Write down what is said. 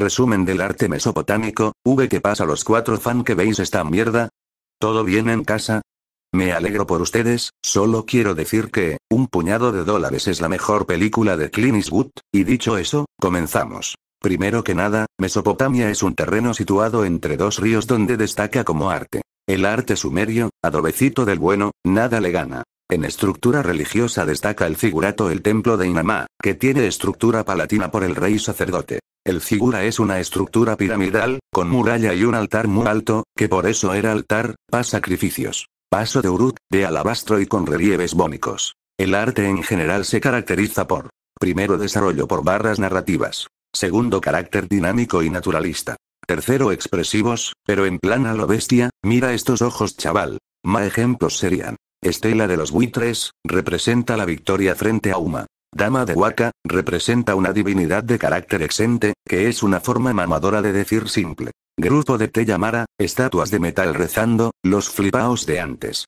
Resumen del arte mesopotámico, V que pasa los cuatro fan que veis esta mierda. ¿Todo bien en casa? Me alegro por ustedes, solo quiero decir que, un puñado de dólares es la mejor película de Clint Eastwood, y dicho eso, comenzamos. Primero que nada, Mesopotamia es un terreno situado entre dos ríos donde destaca como arte. El arte sumerio, adobecito del bueno, nada le gana. En estructura religiosa destaca el figurato el templo de Inamá, que tiene estructura palatina por el rey sacerdote. El figura es una estructura piramidal, con muralla y un altar muy alto, que por eso era altar, pa sacrificios. Paso de Uruk, de alabastro y con relieves bónicos. El arte en general se caracteriza por, primero desarrollo por barras narrativas, segundo carácter dinámico y naturalista, tercero expresivos, pero en plana lo bestia, mira estos ojos chaval. Ma' ejemplos serían, Estela de los buitres, representa la victoria frente a Uma, Dama de Waka, representa una divinidad de carácter exente, que es una forma mamadora de decir simple. Grupo de Teyamara, estatuas de metal rezando, los flipaos de antes.